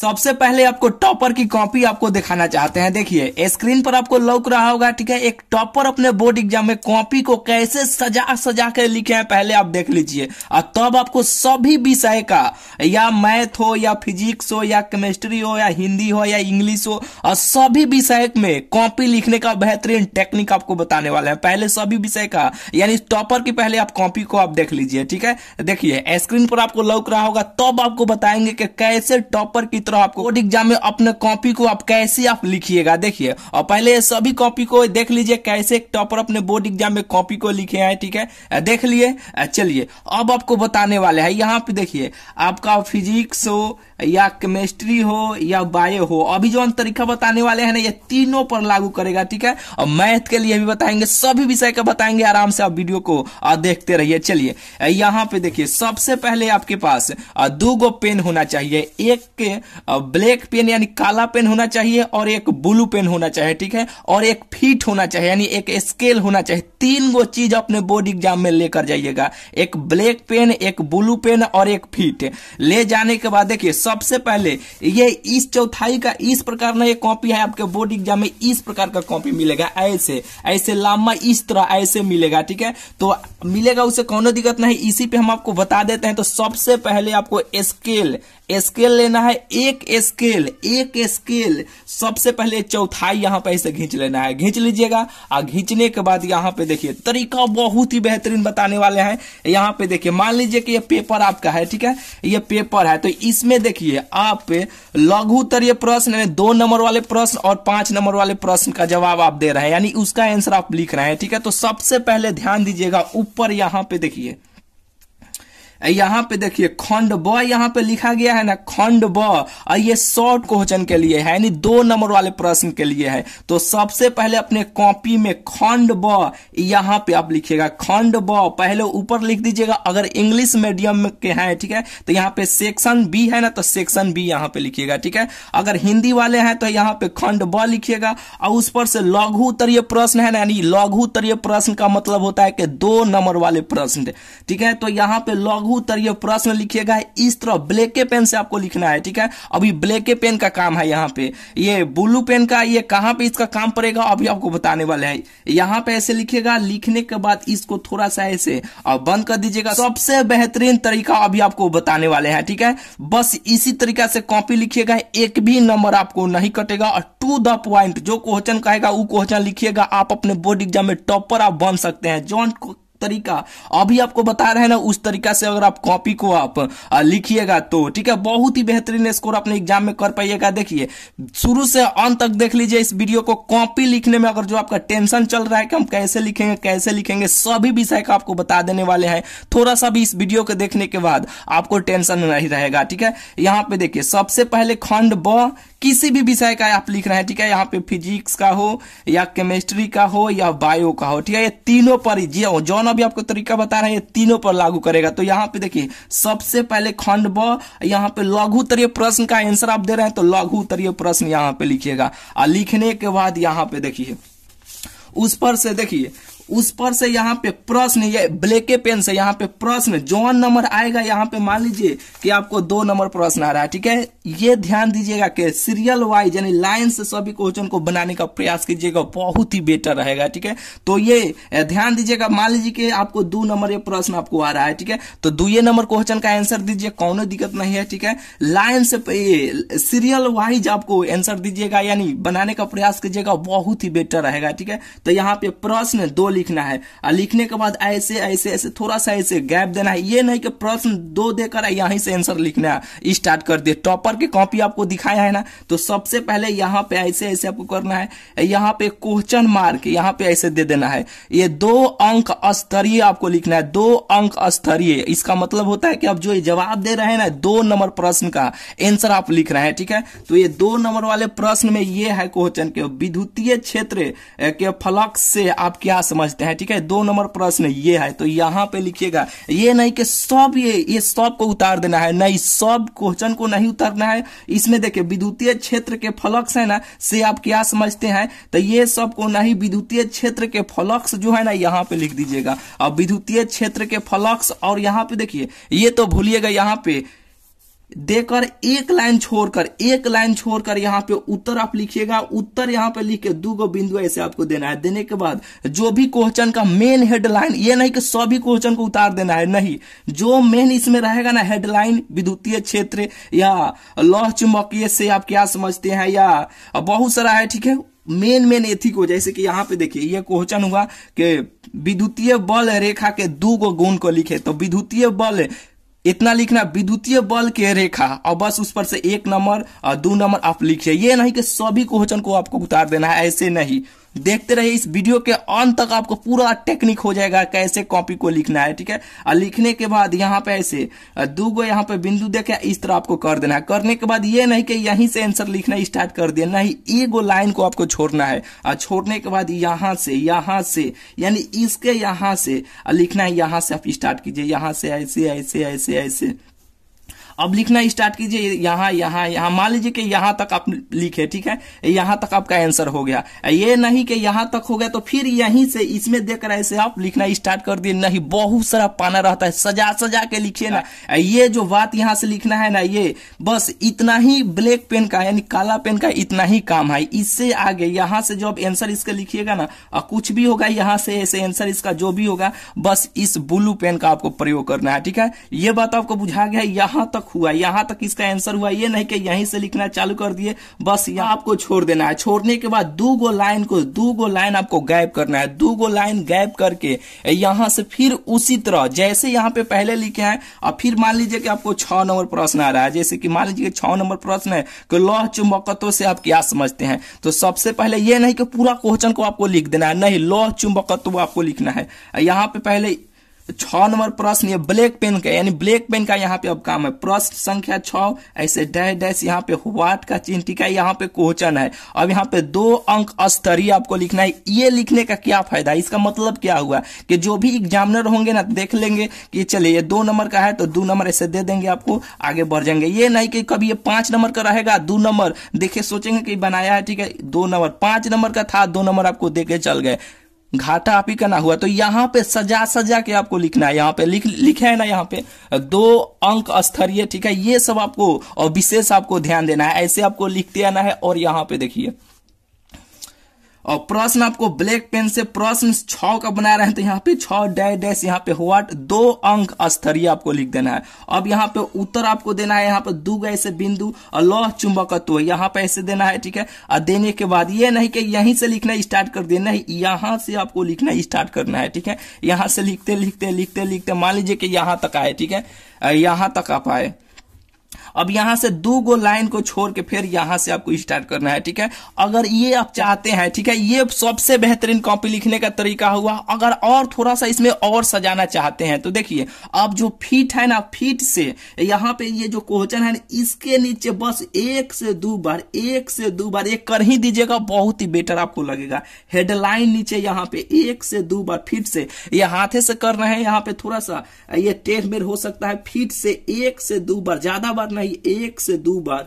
सबसे पहले आपको टॉपर की कॉपी आपको दिखाना चाहते हैं देखिए स्क्रीन पर आपको लौक रहा होगा ठीक है एक टॉपर अपने बोर्ड एग्जाम में कॉपी को कैसे सजा सजा कर लिखे हैं पहले आप देख लीजिए और तब आपको सभी विषय का या मैथ हो या फिजिक्स हो या केमिस्ट्री हो या हिंदी हो या इंग्लिश हो और सभी विषय में कॉपी लिखने का बेहतरीन टेक्निक आपको बताने वाला है पहले सभी विषय का यानी टॉपर की पहले आप कॉपी को आप देख लीजिए ठीक है देखिए स्क्रीन पर आपको लौक रहा होगा तब आपको बताएंगे कि कैसे टॉपर की तरह आपको बोर्ड एग्जाम में अपने कॉपी को आप कैसे आप लिखिएगा देखिए और पहले सभी कॉपी को देख लीजिए कैसे टॉपर अपने बोर्ड एग्जाम में कॉपी को लिखे हैं ठीक है देख लिए चलिए अब आपको बताने वाले हैं यहाँ पे देखिए आपका फिजिक्स हो या केमिस्ट्री हो या बायो हो अभी जो हम तरीका बताने वाले हैं ना ये तीनों पर लागू करेगा ठीक है और मैथ के लिए भी बताएंगे सभी विषय का बताएंगे आराम से आप वीडियो को देखते रहिए चलिए यहाँ पे देखिए सबसे पहले आपके पास दो गो पेन होना चाहिए एक ब्लैक पेन यानी काला पेन होना चाहिए और एक ब्लू पेन होना चाहिए ठीक है और एक फीट होना चाहिए यानी एक स्केल होना चाहिए तीन गो चीज अपने बोर्ड एग्जाम में लेकर जाइएगा एक ब्लैक पेन एक ब्लू पेन और एक फीट ले जाने के बाद देखिए सबसे पहले ये इस चौथाई का इस प्रकार ना ये कॉपी है आपके बोर्ड एग्जाम में इस प्रकार का कॉपी मिलेगा ऐसे ऐसे लामा इस तरह ऐसे मिलेगा ठीक है तो मिलेगा उसे कोनो दिक्कत नहीं इसी पे हम आपको बता देते हैं तो सबसे पहले आपको स्केल स्केल लेना है एक स्केल एक स्केल सबसे पहले चौथाई यहाँ पे ऐसे घींच लेना है घींच लीजिएगा और घींचने के बाद यहाँ पे देखिए तरीका बहुत ही बेहतरीन बताने वाले हैं यहाँ पे देखिए मान लीजिए कि ये पेपर आपका है ठीक है ये पेपर है तो इसमें देखिए देखिए आप पे लघुतर प्रश्न में दो नंबर वाले प्रश्न और पांच नंबर वाले प्रश्न का जवाब आप दे रहे हैं यानी उसका आंसर आप लिख रहे हैं ठीक है तो सबसे पहले ध्यान दीजिएगा ऊपर यहां पे देखिए यहाँ पे देखिए खंड ब यहाँ पे लिखा गया है ना खंड ब और ये शॉर्ट क्वेश्चन के लिए है यानी दो नंबर वाले प्रश्न के लिए है तो सबसे पहले अपने कॉपी में खंड ब यहाँ पे आप लिखिएगा खंड ब पहले ऊपर लिख दीजिएगा अगर इंग्लिश मीडियम के हैं ठीक है तो यहाँ पे सेक्शन बी है ना तो सेक्शन बी यहाँ पे लिखिएगा ठीक है अगर हिंदी वाले हैं तो यहाँ पे खंड ब लिखिएगा और उस पर से लघु उत्तरीय प्रश्न है ना यानी लघु उत्तरीय प्रश्न का मतलब होता है कि दो नंबर वाले प्रश्न ठीक है तो यहाँ पे लघु लघु उत्तरीय प्रश्न लिखिएगा इस तरह ब्लैक के पेन से आपको लिखना है ठीक है अभी ब्लैक के पेन का काम है यहाँ पे ये ब्लू पेन का ये कहाँ पे इसका काम पड़ेगा अभी आपको बताने वाले हैं यहाँ पे ऐसे लिखिएगा लिखने के बाद इसको थोड़ा सा ऐसे बंद कर दीजिएगा सबसे बेहतरीन तरीका अभी आपको बताने वाले हैं ठीक है बस इसी तरीका से कॉपी लिखिएगा एक भी नंबर आपको नहीं कटेगा और टू द पॉइंट जो क्वेश्चन कहेगा वो क्वेश्चन लिखिएगा आप अपने बोर्ड एग्जाम में टॉपर आप बन सकते हैं जॉन तरीका अभी आपको बता रहे हैं ना उस तरीका से अगर आप कॉपी को आप लिखिएगा तो ठीक है बहुत ही बेहतरीन स्कोर अपने एग्जाम में कर पाइएगा देखिए शुरू से अंत तक देख लीजिए इस वीडियो को कॉपी लिखने में अगर जो आपका टेंशन चल रहा है कि हम कैसे लिखेंगे कैसे लिखेंगे सभी विषय का आपको बता देने वाले हैं थोड़ा सा भी इस वीडियो को देखने के बाद आपको टेंशन नहीं रहेगा ठीक है यहाँ पे देखिए सबसे पहले खंड ब किसी भी विषय का आप लिख रहे हैं ठीक है यहाँ पे फिजिक्स का हो या केमिस्ट्री का हो या बायो का हो ठीक है ये तीनों पर जो दोनों भी आपको तरीका बता रहे हैं तीनों पर लागू करेगा तो यहाँ पे देखिए सबसे पहले खंड ब यहाँ पे लघु उत्तरीय प्रश्न का आंसर आप दे रहे हैं तो लघु उत्तरीय प्रश्न यहाँ पे लिखिएगा और लिखने के बाद यहाँ पे देखिए उस पर से देखिए उस पर से यहाँ पे प्रश्न ये ब्लैके पेन से यहाँ पे प्रश्न जो नंबर आएगा यहाँ पे मान लीजिए कि आपको दो नंबर प्रश्न आ रहा है ठीक है ये ध्यान दीजिएगा कि सीरियल वाइज यानी लाइन से सभी क्वेश्चन को बनाने का प्रयास कीजिएगा बहुत ही बेटर रहेगा ठीक है तो ये ध्यान दीजिएगा मान लीजिए कि आपको दो नंबर ये प्रश्न आपको आ रहा है ठीक है तो दुए नंबर क्वेश्चन का आंसर दीजिए कौन दिक्कत नहीं है ठीक है लाइन से सीरियल वाइज आपको आंसर दीजिएगा यानी बनाने का प्रयास कीजिएगा बहुत ही बेटर रहेगा ठीक है तो यहाँ पे प्रश्न दो लिखना है और लिखने के बाद ऐसे ऐसे ऐसे थोड़ा सा ऐसे गैप देना है ये नहीं कि प्रश्न दो देकर यहीं से आंसर लिखना है स्टार्ट कर दिए टॉपर की कॉपी आपको दिखाया है ना तो सबसे पहले यहाँ पे ऐसे ऐसे आपको करना है यहाँ पे क्वेश्चन मार्क यहाँ पे ऐसे दे देना है ये दो अंक स्तरीय आपको लिखना है दो अंक स्तरीय इसका मतलब होता है कि आप जो जवाब दे रहे हैं ना दो नंबर प्रश्न का आंसर आप लिख रहे हैं ठीक है तो ये दो नंबर वाले प्रश्न में ये है क्वेश्चन के विद्युतीय क्षेत्र के फलक से आप क्या समझ समझते हैं ठीक है दो नंबर प्रश्न ये है तो यहाँ पे लिखिएगा ये नहीं कि सब ये ये सब को उतार देना है नहीं सब क्वेश्चन को नहीं उतारना है इसमें देखिए विद्युतीय क्षेत्र के फलक्स है ना से आप क्या समझते हैं तो ये सब को नहीं विद्युतीय क्षेत्र के फलक्स जो है ना यहाँ पे लिख दीजिएगा अब विद्युतीय क्षेत्र के फलक्स और यहाँ पे देखिए ये तो भूलिएगा यहाँ पे देकर एक लाइन छोड़कर एक लाइन छोड़कर यहाँ पे उत्तर आप लिखिएगा उत्तर यहाँ पे लिख के दो गो बिंदु ऐसे आपको देना है देने के बाद जो भी क्वेश्चन का मेन हेडलाइन ये नहीं कि सभी क्वेश्चन को उतार देना है नहीं जो मेन इसमें रहेगा ना हेडलाइन विद्युतीय क्षेत्र या लौह चुंबकीय से आप क्या समझते हैं या बहुत सारा है ठीक है मेन मेन एथिक हो जैसे कि यहाँ पे देखिए ये क्वेश्चन हुआ कि विद्युतीय बल रेखा के दो गो गुण को लिखे तो विद्युतीय बल इतना लिखना विद्युतीय बल के रेखा और बस उस पर से एक नंबर और दो नंबर आप लिखिए ये नहीं कि सभी क्वेश्चन को आपको उतार देना है ऐसे नहीं देखते रहिए इस वीडियो के अंत तक आपको पूरा टेक्निक हो जाएगा कैसे कॉपी को लिखना है ठीक है और लिखने के बाद यहाँ पे ऐसे दो गो यहाँ पे बिंदु देखे इस तरह आपको कर देना है करने के बाद ये नहीं कि यहीं से आंसर लिखना स्टार्ट कर दिया नहीं गो लाइन को आपको छोड़ना है और छोड़ने के बाद यहाँ से यहाँ से यानी इसके यहाँ से लिखना है यहाँ से आप स्टार्ट कीजिए यहाँ से ऐसे ऐसे ऐसे ऐसे अब लिखना स्टार्ट कीजिए यहाँ यहाँ यहाँ मान लीजिए कि यहाँ तक आप लिखे ठीक है यहाँ तक आपका आंसर हो गया ये नहीं कि यहाँ तक हो गया तो फिर यहीं से इसमें देखकर ऐसे आप लिखना स्टार्ट कर दिए नहीं बहुत सारा पाना रहता है सजा सजा के लिखिए ना ये जो बात यहाँ से लिखना है ना ये बस इतना ही ब्लैक पेन का यानी काला पेन का इतना ही काम है इससे आगे यहाँ से जो आप आंसर इसका लिखिएगा ना कुछ भी होगा यहाँ से ऐसे आंसर इसका जो भी होगा बस इस ब्लू पेन का आपको प्रयोग करना है ठीक है ये बात आपको बुझा गया यहाँ तक तक हुआ यहां तक इसका आंसर हुआ ये नहीं कि यहीं से लिखना चालू कर दिए बस यहाँ आपको छोड़ देना है छोड़ने के बाद दो गो लाइन को दो गो लाइन आपको गैप करना है दो गो लाइन गैप करके यहां से फिर उसी तरह जैसे यहाँ पे पहले लिखे हैं और फिर मान लीजिए कि आपको छह नंबर प्रश्न आ रहा है जैसे कि मान लीजिए छह नंबर प्रश्न है कि लौह चुंबकत्व से आप क्या समझते हैं तो सबसे पहले ये नहीं कि पूरा क्वेश्चन को आपको लिख देना है नहीं लौह चुंबकत्व आपको लिखना है यहाँ पे पहले छ नंबर प्रश्न ये ब्लैक पेन का यानी ब्लैक पेन का यहाँ पे अब काम है प्रश्न संख्या छ ऐसे डैश डैश यहाँ पे व्हाट का चिन्ह ठीक है यहाँ पे क्वेश्चन है अब यहाँ पे दो अंक स्तरीय आपको लिखना है ये लिखने का क्या फायदा इसका मतलब क्या हुआ कि जो भी एग्जामिनर होंगे ना देख लेंगे कि चलिए ये दो नंबर का है तो दो नंबर ऐसे दे देंगे आपको आगे बढ़ जाएंगे ये नहीं कि कभी ये पांच नंबर का रहेगा दो नंबर देखिए सोचेंगे कि बनाया है ठीक है दो नंबर पांच नंबर का था दो नंबर आपको देखे चल गए घाटा आप ही का ना हुआ तो यहाँ पे सजा सजा के आपको लिखना है यहाँ पे लिख लिखा है ना यहाँ पे दो अंक स्तरीय ठीक है ये सब आपको और विशेष आपको ध्यान देना है ऐसे आपको लिखते आना है और यहाँ पे देखिए और प्रश्न आपको ब्लैक पेन से प्रश्न छ का बना रहे हैं तो यहाँ पे छ डैश यहाँ पे व्हाट दो अंक स्तरीय आपको लिख देना है अब यहाँ पे उत्तर आपको देना है यहाँ पे दू गए ऐसे बिंदु और लौह चुंबकत्व यहाँ पे ऐसे देना है ठीक है और देने के बाद ये नहीं कि यहीं से लिखना स्टार्ट कर देना है यहाँ से आपको लिखना स्टार्ट करना है ठीक है यहाँ से लिखते लिखते लिखते लिखते मान लीजिए कि यहाँ तक आए ठीक है यहाँ तक आप आए अब यहां से दो गो लाइन को छोड़ के फिर यहां से आपको स्टार्ट करना है ठीक है अगर ये आप चाहते हैं ठीक है ये सबसे बेहतरीन कॉपी लिखने का तरीका हुआ अगर और थोड़ा सा इसमें और सजाना चाहते हैं तो देखिए अब जो फीट है ना फीट से यहां पे ये जो क्वेश्चन है इसके नीचे बस एक से दो बार एक से दो बार एक कर ही दीजिएगा बहुत ही बेटर आपको लगेगा हेडलाइन नीचे यहाँ पे एक से दो बार फीट से ये हाथे से कर रहे हैं यहाँ पे थोड़ा सा ये टेढ़ मेढ़ हो सकता है फीट से एक से दो बार ज्यादा बार नहीं एक से दो बार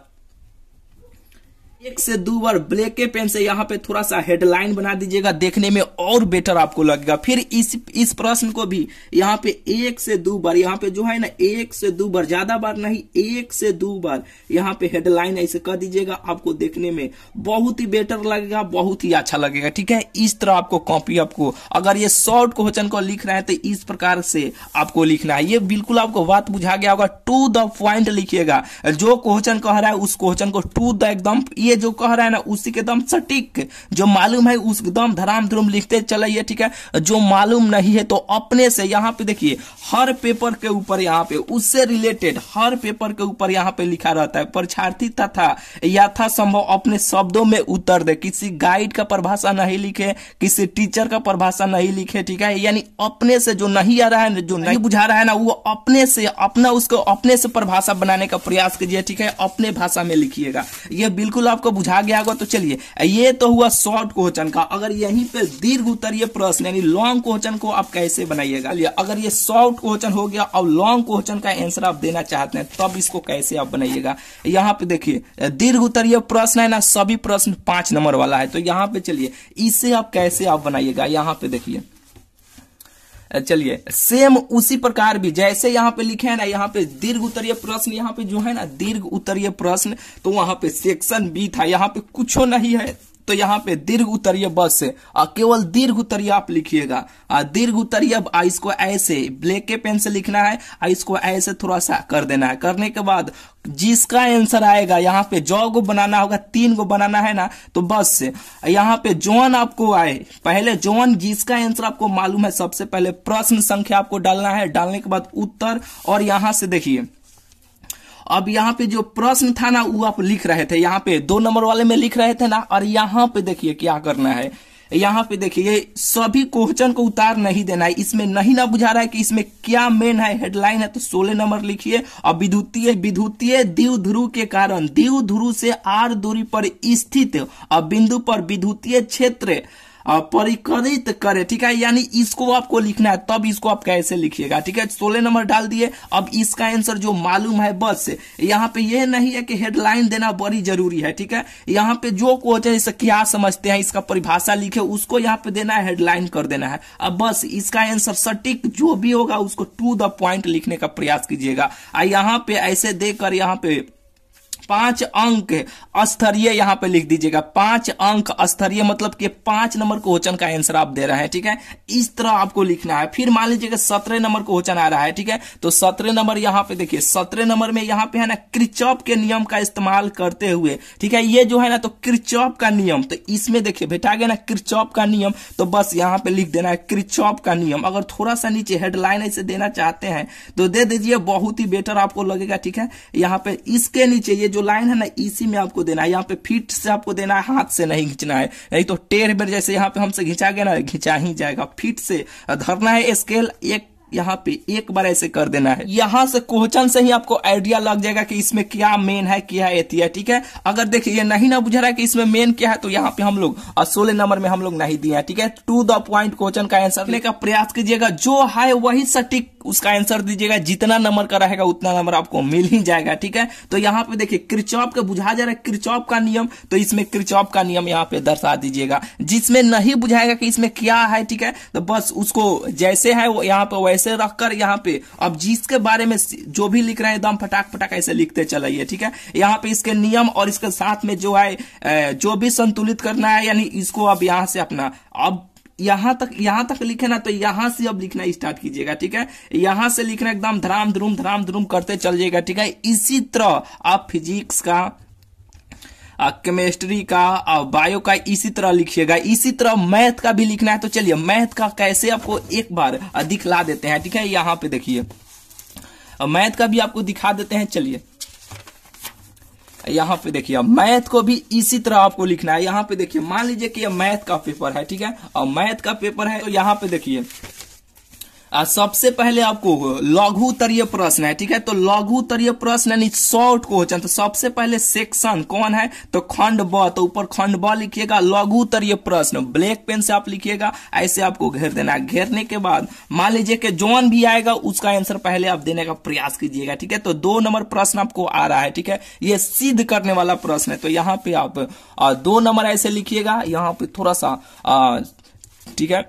एक से दो बार ब्लैक के पेन से यहाँ पे थोड़ा सा हेडलाइन बना दीजिएगा देखने में और बेटर आपको लगेगा फिर इस इस प्रश्न को भी यहाँ पे एक से दो बार यहाँ पे जो है ना एक से दो बार ज्यादा बार नहीं एक से दो बार यहाँ पे हेडलाइन ऐसे कर दीजिएगा आपको देखने में बहुत ही बेटर लगेगा बहुत ही अच्छा लगेगा ठीक है इस तरह आपको कॉपी आपको अगर ये शॉर्ट क्वेश्चन को लिख रहे हैं तो इस प्रकार से आपको लिखना है ये बिल्कुल आपको बात बुझा गया होगा टू द पॉइंट लिखिएगा जो क्वेश्चन कह रहा है उस क्वेश्चन को टू द एकदम ये ये जो कह रहा है ना उसी के दम सटीक जो मालूम है उस दम धराम धुरम लिखते चलाइए ठीक है जो मालूम नहीं है तो अपने से यहाँ पे देखिए हर पेपर के ऊपर यहाँ पे उससे रिलेटेड हर पेपर के ऊपर यहाँ पे लिखा रहता है परीक्षार्थी तथा यथासंभव अपने शब्दों में उत्तर दे किसी गाइड का परिभाषा नहीं लिखे किसी टीचर का परिभाषा नहीं लिखे ठीक है यानी अपने से जो नहीं आ रहा है जो नहीं बुझा रहा है ना वो अपने से अपना उसको अपने से परिभाषा बनाने का प्रयास कीजिए ठीक है अपने भाषा में लिखिएगा ये बिल्कुल आप आपको बुझा गया होगा तो चलिए ये तो हुआ शॉर्ट क्वेश्चन का अगर यहीं पे दीर्घ उत्तरीय प्रश्न यानी लॉन्ग क्वेश्चन को आप कैसे बनाइएगा अगर ये शॉर्ट क्वेश्चन हो गया और लॉन्ग क्वेश्चन का आंसर आप देना चाहते हैं तब इसको कैसे आप बनाइएगा यहाँ पे देखिए दीर्घ उत्तरीय प्रश्न है ना सभी प्रश्न पांच नंबर वाला है तो यहाँ पे चलिए इसे आप कैसे आप बनाइएगा यहाँ पे देखिए चलिए सेम उसी प्रकार भी जैसे यहाँ पे लिखे है ना यहाँ पे दीर्घ उत्तरीय प्रश्न यहाँ पे जो है ना दीर्घ उत्तरीय प्रश्न तो वहां पे सेक्शन बी था यहाँ पे कुछ नहीं है तो यहाँ पे दीर्घ उत्तरीय बस से और केवल दीर्घ उत्तरीय आप लिखिएगा दीर्घ उत्तरीय इसको ऐसे ब्लैक के पेन से लिखना है इसको ऐसे थोड़ा सा कर देना है करने के बाद जिसका आंसर आएगा यहाँ पे जौ को बनाना होगा तीन को बनाना है ना तो बस से यहाँ पे जोन आपको आए पहले जोन जिसका आंसर आपको मालूम है सबसे पहले प्रश्न संख्या आपको डालना है डालने के बाद उत्तर और यहां से देखिए अब यहाँ पे जो प्रश्न था ना वो आप लिख रहे थे यहाँ पे दो नंबर वाले में लिख रहे थे ना और यहाँ पे देखिए क्या करना है यहाँ पे देखिए सभी क्वेश्चन को उतार नहीं देना है इसमें नहीं ना बुझा रहा है कि इसमें क्या मेन है हेडलाइन है तो सोलह नंबर लिखिए और विद्युतीय विद्युतीय दीव ध्रुव के कारण दीव ध्रुव से आर दूरी पर स्थित और बिंदु पर विद्युतीय क्षेत्र परिकरित करे ठीक है यानी इसको आपको लिखना है तब इसको आप कैसे लिखिएगा ठीक है सोलह नंबर डाल दिए अब इसका आंसर जो मालूम है बस यहाँ पे यह नहीं है कि हेडलाइन देना बड़ी जरूरी है ठीक है यहाँ पे जो क्वेश्चन इसे क्या समझते हैं इसका परिभाषा लिखे उसको यहाँ पे देना है हेडलाइन कर देना है अब बस इसका आंसर सटीक जो भी होगा उसको टू द पॉइंट लिखने का प्रयास कीजिएगा यहाँ पे ऐसे देकर यहाँ पे पांच अंक स्तरीय यहां पे लिख दीजिएगा पांच अंक स्तरीय मतलब कि पांच नंबर क्वेश्चन का आंसर आप दे रहे हैं ठीक है इस तरह आपको लिखना है फिर मान लीजिएगा सत्रह नंबर क्वेश्चन आ रहा है ठीक है तो सत्रह नंबर यहां पे देखिए सत्रह नंबर में यहां पे है ना क्रिचॉप के नियम का इस्तेमाल करते हुए ठीक है ये जो है ना तो क्रिचॉप का नियम तो इसमें देखिए बेटा गया ना क्रिचॉप का नियम तो बस यहां पर लिख देना है क्रिचॉप का नियम अगर थोड़ा सा नीचे हेडलाइन ऐसे देना चाहते हैं तो दे दीजिए बहुत ही बेटर आपको लगेगा ठीक है यहां पे इसके नीचे ये जो लाइन है ना इसी में आपको देना है यहाँ पे फिट से आपको देना है हाथ से नहीं खींचना है नहीं तो टेढ़ में जैसे यहाँ पे हमसे खींचा गया ना खींचा ही जाएगा फिट से धरना है स्केल एक यहाँ पे एक बार ऐसे कर देना है यहाँ से क्वेश्चन से ही आपको आइडिया लग जाएगा कि इसमें क्या मेन है क्या एथी है ठीक है अगर देखिए ये नहीं ना बुझा रहा है कि इसमें मेन क्या है तो यहाँ पे हम लोग और सोलह नंबर में हम लोग नहीं दिए हैं ठीक है टू द पॉइंट क्वेश्चन का आंसर लेने का प्रयास कीजिएगा जो है वही सटीक उसका आंसर दीजिएगा जितना नंबर का रहेगा उतना नंबर आपको मिल ही जाएगा ठीक है तो यहाँ पे देखिए क्रिचॉप का बुझा जा रहा है क्रिचॉप का नियम तो इसमें क्रिचॉप का नियम यहाँ पे दर्शा दीजिएगा जिसमें नहीं बुझाएगा कि इसमें क्या है ठीक है तो बस उसको जैसे है वो यहाँ पे वैसे ऐसे रखकर यहाँ पे अब जिसके बारे में जो भी लिख रहे हैं एकदम फटाक फटाक ऐसे लिखते चलाइए ठीक है यहाँ पे इसके नियम और इसके साथ में जो है जो भी संतुलित करना है यानी इसको अब यहाँ से अपना अब यहां तक यहां तक लिखे ना तो यहां से अब लिखना स्टार्ट कीजिएगा ठीक है यहां से लिखना एकदम धराम ध्रुम धराम ध्रुम करते चल जाएगा ठीक है इसी तरह आप फिजिक्स का केमिस्ट्री का और बायो का इसी तरह लिखिएगा इसी तरह मैथ का भी लिखना है तो चलिए मैथ का कैसे आपको एक बार दिखला देते हैं ठीक है यहाँ पे देखिए मैथ का भी आपको दिखा देते हैं चलिए यहाँ पे देखिए मैथ को भी इसी तरह आपको लिखना है यहाँ पे देखिए मान लीजिए कि यह मैथ का पेपर है ठीक है और मैथ का पेपर है तो यहाँ पे देखिए सबसे पहले आपको लघुतरीय प्रश्न है ठीक है तो लघुतरीय प्रश्न यानी शॉर्ट क्वेश्चन तो सबसे पहले सेक्शन कौन है तो खंड ब तो ऊपर खंड ब लिखिएगा लघुतरीय प्रश्न ब्लैक पेन से आप लिखिएगा ऐसे आपको घेर देना घेरने के बाद मान लीजिए कि जोन भी आएगा उसका आंसर पहले आप देने का प्रयास कीजिएगा ठीक है तो दो नंबर प्रश्न आपको आ रहा है ठीक है ये सिद्ध करने वाला प्रश्न है तो यहाँ पे आप दो नंबर ऐसे लिखिएगा यहाँ पे थोड़ा सा ठीक है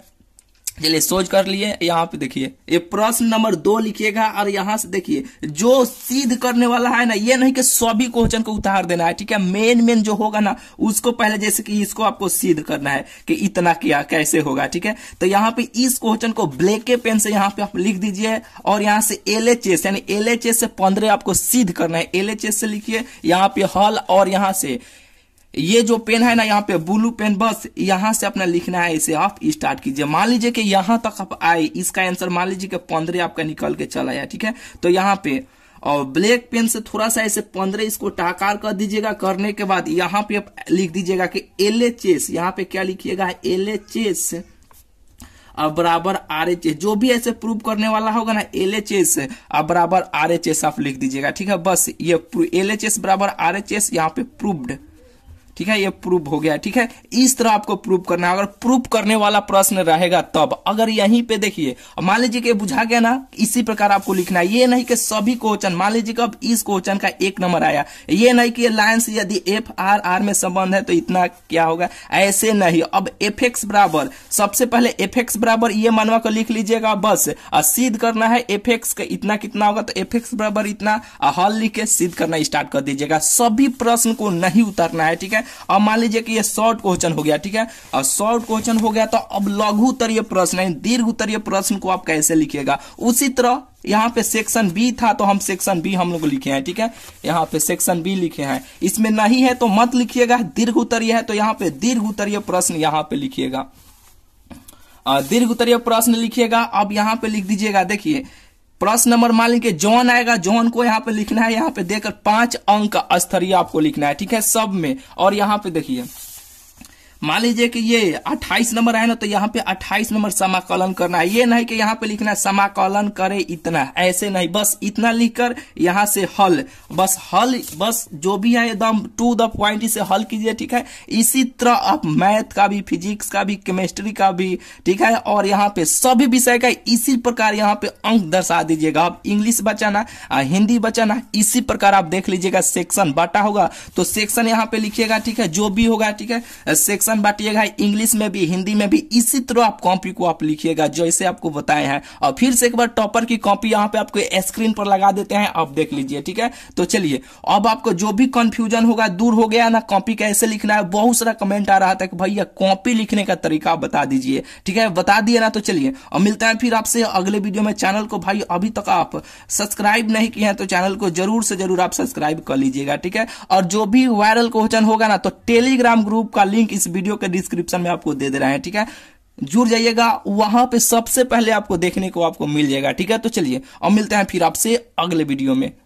चलिए सोच कर लिए यहाँ पे देखिए ये प्रश्न नंबर दो लिखिएगा और यहाँ से देखिए जो सीध करने वाला है ना ये नहीं कि सभी क्वेश्चन को उतार देना है ठीक है मेन मेन जो होगा ना उसको पहले जैसे कि इसको आपको सीध करना है कि इतना किया कैसे होगा ठीक है तो यहाँ पे इस क्वेश्चन को ब्लैके पेन से यहाँ पे आप लिख दीजिए और यहाँ से एल एच एस यानी एल एच एस से पंद्रह आपको सीध करना है एल एच एस से लिखिए यहाँ पे हल और यहाँ से ये जो पेन है ना यहाँ पे ब्लू पेन बस यहाँ से अपना लिखना है इसे आप स्टार्ट कीजिए मान लीजिए कि यहाँ तक आप आए इसका आंसर मान लीजिए कि पंद्रह आपका निकल के चला आया ठीक है तो यहाँ पे और ब्लैक पेन से थोड़ा सा ऐसे पंद्रह इसको टाकार कर दीजिएगा करने के बाद यहाँ पे आप लिख दीजिएगा कि एल एच एस यहाँ पे क्या लिखिएगा एल एच एस अब बराबर आर एच एस जो भी ऐसे प्रूव करने वाला होगा ना एल एच एस अब बराबर आर एच एस आप लिख दीजिएगा ठीक है बस ये एल एच एस बराबर आर एच एस यहाँ पे प्रूव्ड ठीक है ये प्रूफ हो गया ठीक है इस तरह आपको प्रूफ करना है अगर प्रूफ करने वाला प्रश्न रहेगा तब अगर यहीं पे देखिए मान लीजिए बुझा गया ना इसी प्रकार आपको लिखना है ये नहीं कि सभी क्वेश्चन मान लीजिए अब इस क्वेश्चन का एक नंबर आया ये नहीं कि लाइन यदि एफ आर आर में संबंध है तो इतना क्या होगा ऐसे नहीं अब एफ बराबर सबसे पहले एफ बराबर ये मानवा को लिख लीजिएगा बस सिद्ध करना है एफ का इतना कितना होगा तो एफ बराबर इतना हल लिख के सिद्ध करना स्टार्ट कर दीजिएगा सभी प्रश्न को नहीं उतरना है ठीक है अब मान लीजिए कि ये शॉर्ट क्वेश्चन हो गया ठीक है और शॉर्ट क्वेश्चन हो गया तो अब लघु उत्तरीय प्रश्न यानी दीर्घ उत्तरीय प्रश्न को आप कैसे लिखिएगा उसी तरह यहाँ पे सेक्शन बी था तो हम सेक्शन बी हम लोग लिखे हैं ठीक है यहाँ पे सेक्शन बी लिखे हैं इसमें नहीं है तो मत लिखिएगा दीर्घ उत्तरीय है तो यहाँ पे दीर्घ उत्तरीय प्रश्न यहाँ पे लिखिएगा दीर्घ उत्तरीय प्रश्न लिखिएगा अब यहाँ पे लिख दीजिएगा देखिए प्रश्न नंबर मान लीजिए जॉन आएगा जॉन को यहाँ पे लिखना है यहाँ पे देकर पांच अंक स्तरीय आपको लिखना है ठीक है सब में और यहाँ पे देखिए मान लीजिए कि ये 28 नंबर है ना तो यहाँ पे 28 नंबर समाकलन करना है ये नहीं कि यहाँ पे लिखना है समाकलन करे इतना ऐसे नहीं बस इतना लिखकर यहाँ से हल बस हल बस जो भी है एकदम टू द पॉइंट इसे हल कीजिए ठीक है इसी तरह आप मैथ का भी फिजिक्स का भी केमिस्ट्री का भी ठीक है और यहाँ पे सभी विषय का इसी प्रकार यहाँ पे अंक दर्शा दीजिएगा आप इंग्लिश बचाना हिंदी बचाना इसी प्रकार आप देख लीजिएगा सेक्शन बाटा होगा तो सेक्शन यहाँ पे लिखिएगा ठीक है जो भी होगा ठीक है सेक्शन क्वेश्चन बांटिएगा इंग्लिश में भी हिंदी में भी इसी तरह आप कॉपी को आप लिखिएगा जैसे आपको बताए हैं और फिर से एक बार टॉपर की कॉपी यहाँ पे आपको स्क्रीन पर लगा देते हैं आप देख लीजिए ठीक है तो चलिए अब आपको जो भी कंफ्यूजन होगा दूर हो गया ना कॉपी कैसे लिखना है बहुत सारा कमेंट आ रहा था कि भैया कॉपी लिखने का तरीका बता दीजिए ठीक है बता दिए ना तो चलिए और मिलता है फिर आपसे अगले वीडियो में चैनल को भाई अभी तक आप सब्सक्राइब नहीं किए हैं तो चैनल को जरूर से जरूर आप सब्सक्राइब कर लीजिएगा ठीक है और जो भी वायरल क्वेश्चन होगा ना तो टेलीग्राम ग्रुप का लिंक इस वीडियो वीडियो के डिस्क्रिप्शन में आपको दे दे रहे हैं ठीक है जुड़ जाइएगा वहां पे सबसे पहले आपको देखने को आपको मिल जाएगा ठीक है तो चलिए अब मिलते हैं फिर आपसे अगले वीडियो में